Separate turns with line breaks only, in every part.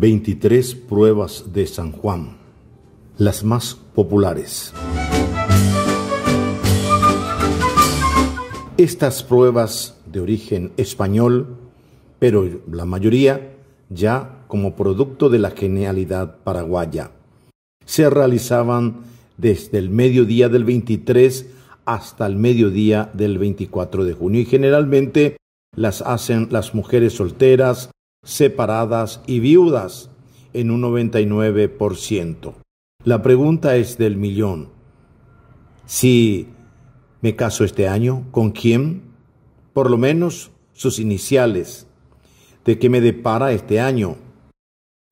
23 pruebas de San Juan, las más populares. Estas pruebas de origen español, pero la mayoría ya como producto de la genialidad paraguaya, se realizaban desde el mediodía del 23 hasta el mediodía del 24 de junio y generalmente las hacen las mujeres solteras, separadas y viudas en un 99%. La pregunta es del millón. Si me caso este año, ¿con quién? Por lo menos sus iniciales. ¿De qué me depara este año?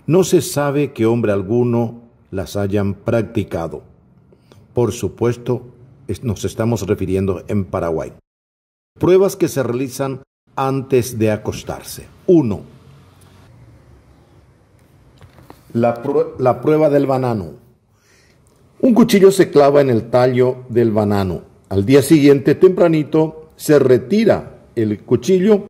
No se sabe que hombre alguno las hayan practicado. Por supuesto, nos estamos refiriendo en Paraguay. Pruebas que se realizan antes de acostarse. Uno. La, prueba del banano. Un cuchillo se clava en el tallo del banano. Al día siguiente, tempranito, se retira el cuchillo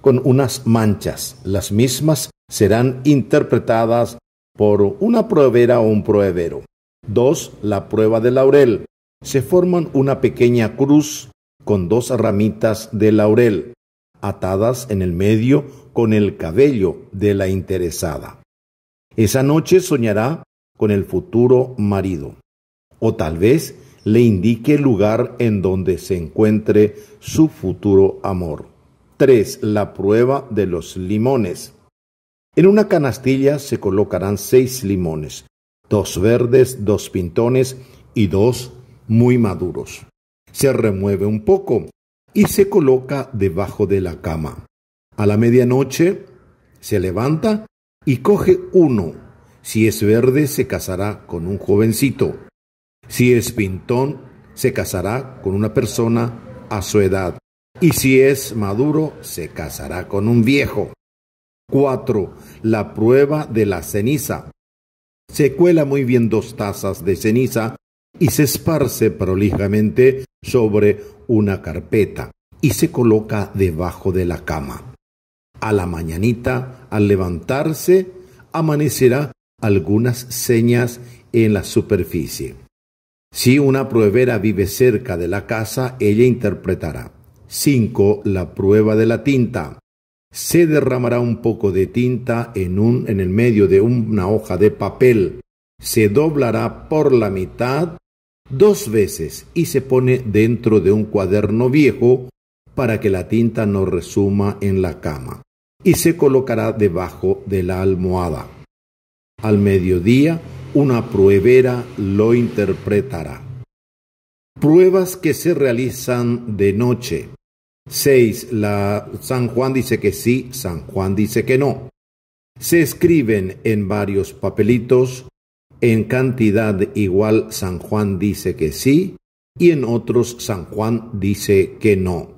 con unas manchas. Las mismas serán interpretadas por una proveera o un proveedero. 2. La prueba de laurel. Se forman una pequeña cruz con dos ramitas de laurel, atadas en el medio con el cabello de la interesada. Esa noche soñará con el futuro marido. O tal vez le indique el lugar en donde se encuentre su futuro amor. 3. La prueba de los limones. En una canastilla se colocarán seis limones, dos verdes, dos pintones y dos muy maduros. Se remueve un poco y se coloca debajo de la cama. A la medianoche se levanta y coge uno. Si es verde, se casará con un jovencito. Si es pintón, se casará con una persona a su edad. Y si es maduro, se casará con un viejo. 4. La prueba de la ceniza. Se cuela muy bien dos tazas de ceniza y se esparce prolijamente sobre una carpeta y se coloca debajo de la cama. A la mañanita, al levantarse, amanecerá algunas señas en la superficie. Si una pruebera vive cerca de la casa, ella interpretará. 5. La prueba de la tinta. Se derramará un poco de tinta en, un, en el medio de una hoja de papel. Se doblará por la mitad dos veces y se pone dentro de un cuaderno viejo para que la tinta no resuma en la cama y se colocará debajo de la almohada. Al mediodía, una pruebera lo interpretará. Pruebas que se realizan de noche. 6. San Juan dice que sí, San Juan dice que no. Se escriben en varios papelitos, en cantidad igual San Juan dice que sí y en otros San Juan dice que no.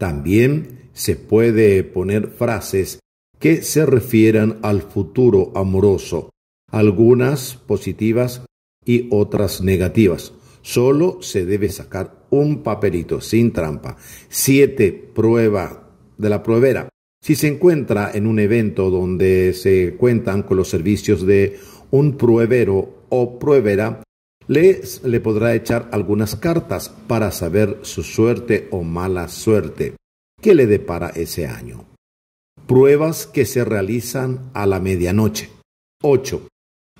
También se puede poner frases que se refieran al futuro amoroso, algunas positivas y otras negativas. Solo se debe sacar un papelito sin trampa. Siete Prueba de la pruebera. Si se encuentra en un evento donde se cuentan con los servicios de un pruebero o pruebera, le, podrá echar algunas cartas para saber su suerte o mala suerte que le depara ese año. Pruebas que se realizan a la medianoche. 8.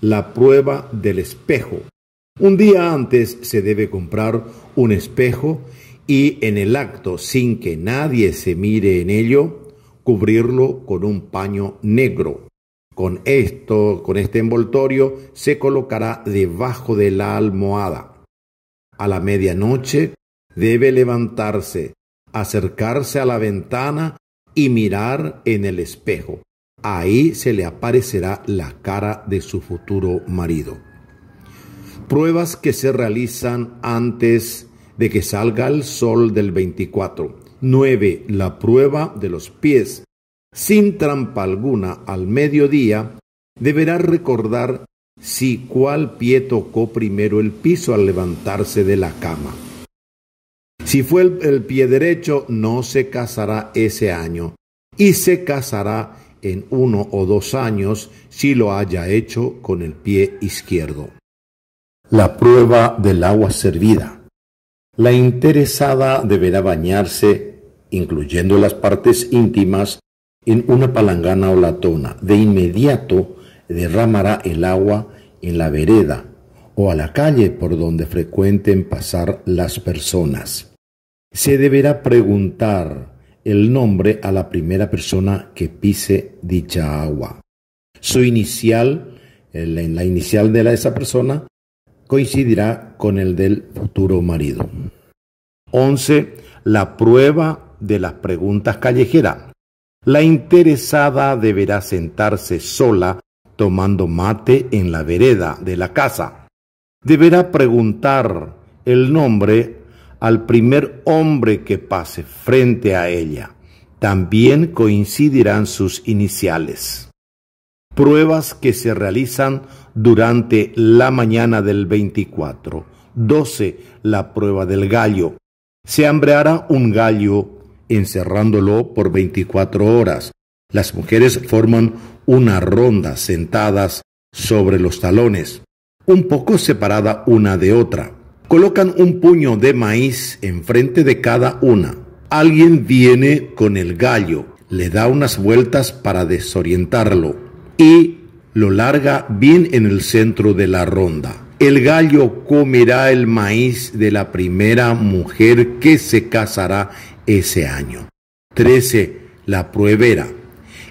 La prueba del espejo. Un día antes se debe comprar un espejo y en el acto, sin que nadie se mire en ello, cubrirlo con un paño negro con esto, con este envoltorio, se colocará debajo de la almohada. A la medianoche debe levantarse, acercarse a la ventana y mirar en el espejo. Ahí se le aparecerá la cara de su futuro marido. Pruebas que se realizan antes de que salga el sol del 24. 9. La prueba de los pies sin trampa alguna al mediodía, deberá recordar si cuál pie tocó primero el piso al levantarse de la cama. Si fue el, pie derecho, no se casará ese año y se casará en uno o dos años si lo haya hecho con el pie izquierdo. La prueba del agua servida. La interesada deberá bañarse, incluyendo las partes íntimas, en una palangana o latona. De inmediato derramará el agua en la vereda o a la calle por donde frecuenten pasar las personas. Se deberá preguntar el nombre a la primera persona que pise dicha agua. Su inicial, la inicial de esa persona, coincidirá con el del futuro marido. 11. La prueba de las preguntas callejeras. La interesada deberá sentarse sola tomando mate en la vereda de la casa. Deberá preguntar el nombre al primer hombre que pase frente a ella. También coincidirán sus iniciales. Pruebas que se realizan durante la mañana del 24. 12. La prueba del gallo. Se hambreará un gallo encerrándolo por 24 horas. Las mujeres forman una ronda sentadas sobre los talones, un poco separada una de otra. Colocan un puño de maíz enfrente de cada una. Alguien viene con el gallo, le da unas vueltas para desorientarlo y lo larga bien en el centro de la ronda. El gallo comerá el maíz de la primera mujer que se casará ese año. 13. La pruebera.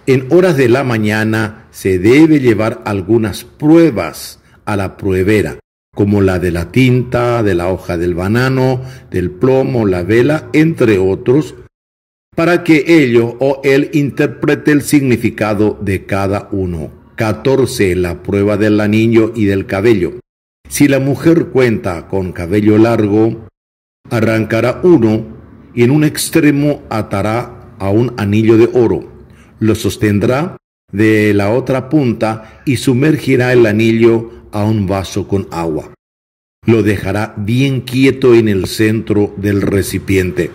En horas de la mañana se debe llevar algunas pruebas a la pruebera, como la de la tinta, de la hoja del banano, del plomo, la vela, entre otros, para que ello o él interprete el significado de cada uno. 14. La prueba del anillo y del cabello. Si la mujer cuenta con cabello largo, arrancará uno en un extremo atará a un anillo de oro. Lo sostendrá de la otra punta y sumergirá el anillo a un vaso con agua. Lo dejará bien quieto en el centro del recipiente.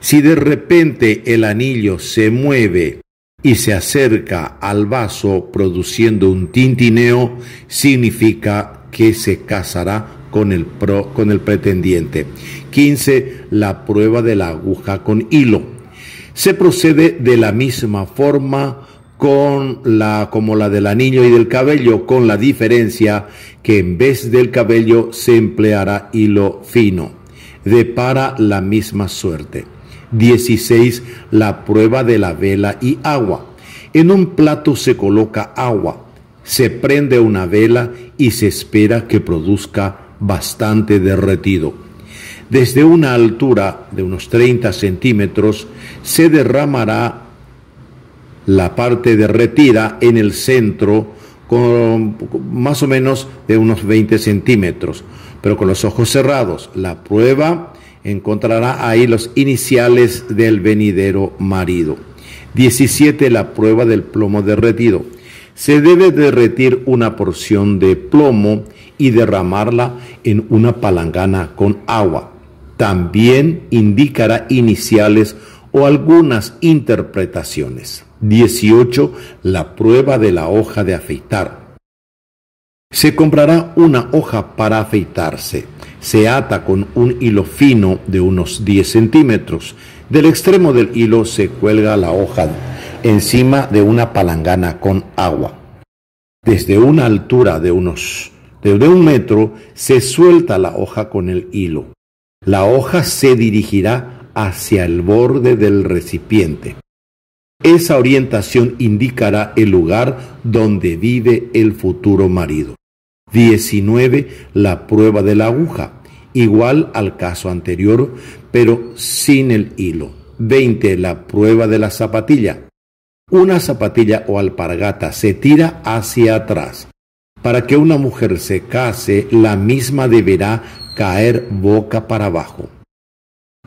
Si de repente el anillo se mueve y se acerca al vaso produciendo un tintineo, significa que se casará con el, con el pretendiente. 15. La prueba de la aguja con hilo. Se procede de la misma forma con la, como la del anillo y del cabello, con la diferencia que en vez del cabello se empleará hilo fino. Depara la misma suerte. 16. La prueba de la vela y agua. En un plato se coloca agua, se prende una vela y se espera que produzca bastante derretido. Desde una altura de unos 30 centímetros se derramará la parte derretida en el centro con más o menos de unos 20 centímetros, pero con los ojos cerrados. La prueba encontrará ahí los iniciales del venidero marido. 17. La prueba del plomo derretido se debe derretir una porción de plomo y derramarla en una palangana con agua. También indicará iniciales o algunas interpretaciones. 18. La prueba de la hoja de afeitar. Se comprará una hoja para afeitarse. Se ata con un hilo fino de unos 10 centímetros. Del extremo del hilo se cuelga la hoja encima de una palangana con agua. Desde una altura de unos de un metro se suelta la hoja con el hilo. La hoja se dirigirá hacia el borde del recipiente. Esa orientación indicará el lugar donde vive el futuro marido. 19. La prueba de la aguja, igual al caso anterior, pero sin el hilo. 20. La prueba de la zapatilla, una zapatilla o alpargata se tira hacia atrás. Para que una mujer se case, la misma deberá caer boca para abajo.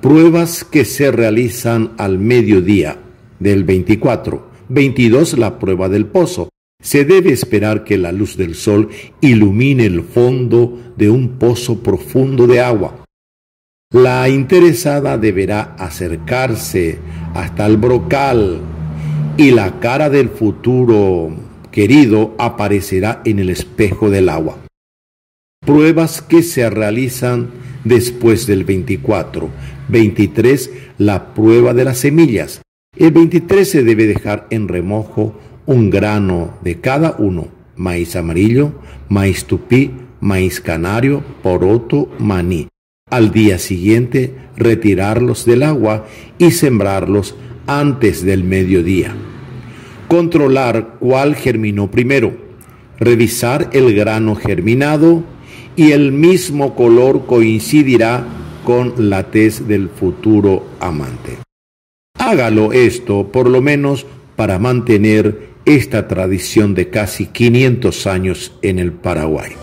Pruebas que se realizan al mediodía del 24. 22. La prueba del pozo. Se debe esperar que la luz del sol ilumine el fondo de un pozo profundo de agua. La interesada deberá acercarse hasta el brocal y la cara del futuro querido aparecerá en el espejo del agua. Pruebas que se realizan después del 24. 23. La prueba de las semillas. El 23 se debe dejar en remojo un grano de cada uno. Maíz amarillo, maíz tupí, maíz canario, poroto, maní. Al día siguiente, retirarlos del agua y sembrarlos antes del mediodía. Controlar cuál germinó primero. Revisar el grano germinado y el mismo color coincidirá con la tez del futuro amante. Hágalo esto por lo menos para mantener esta tradición de casi 500 años en el Paraguay.